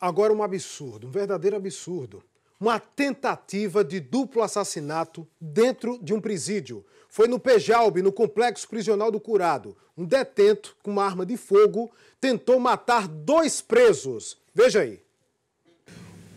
Agora um absurdo, um verdadeiro absurdo. Uma tentativa de duplo assassinato dentro de um presídio. Foi no Pejalbe, no complexo prisional do Curado. Um detento com uma arma de fogo tentou matar dois presos. Veja aí.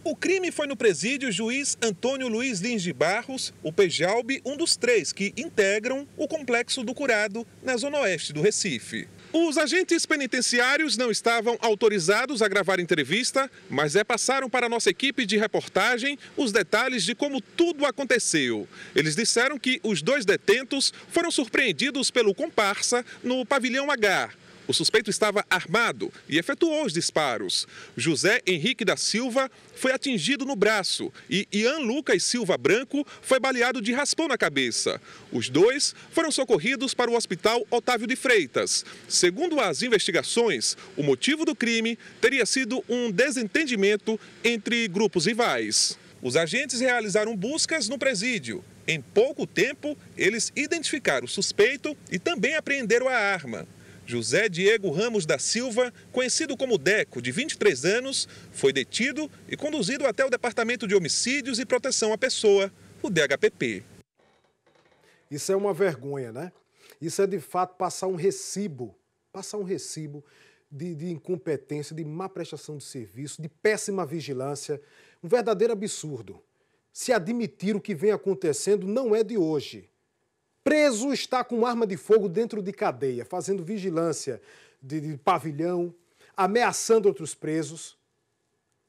O crime foi no presídio juiz Antônio Luiz Lins de Barros, o Pejalbe, um dos três que integram o complexo do Curado, na zona oeste do Recife. Os agentes penitenciários não estavam autorizados a gravar entrevista, mas é passaram para nossa equipe de reportagem os detalhes de como tudo aconteceu. Eles disseram que os dois detentos foram surpreendidos pelo comparsa no pavilhão H o suspeito estava armado e efetuou os disparos. José Henrique da Silva foi atingido no braço e Ian Lucas Silva Branco foi baleado de raspão na cabeça. Os dois foram socorridos para o Hospital Otávio de Freitas. Segundo as investigações, o motivo do crime teria sido um desentendimento entre grupos rivais. Os agentes realizaram buscas no presídio. Em pouco tempo, eles identificaram o suspeito e também apreenderam a arma. José Diego Ramos da Silva, conhecido como Deco, de 23 anos, foi detido e conduzido até o Departamento de Homicídios e Proteção à Pessoa, o DHPP. Isso é uma vergonha, né? Isso é de fato passar um recibo, passar um recibo de, de incompetência, de má prestação de serviço, de péssima vigilância, um verdadeiro absurdo. Se admitir o que vem acontecendo não é de hoje. Preso está com arma de fogo dentro de cadeia, fazendo vigilância de, de pavilhão, ameaçando outros presos.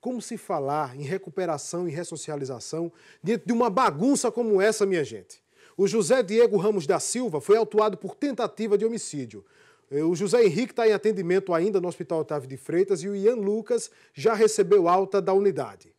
Como se falar em recuperação e ressocialização diante de uma bagunça como essa, minha gente? O José Diego Ramos da Silva foi autuado por tentativa de homicídio. Eh, o José Henrique está em atendimento ainda no Hospital Otávio de Freitas e o Ian Lucas já recebeu alta da unidade.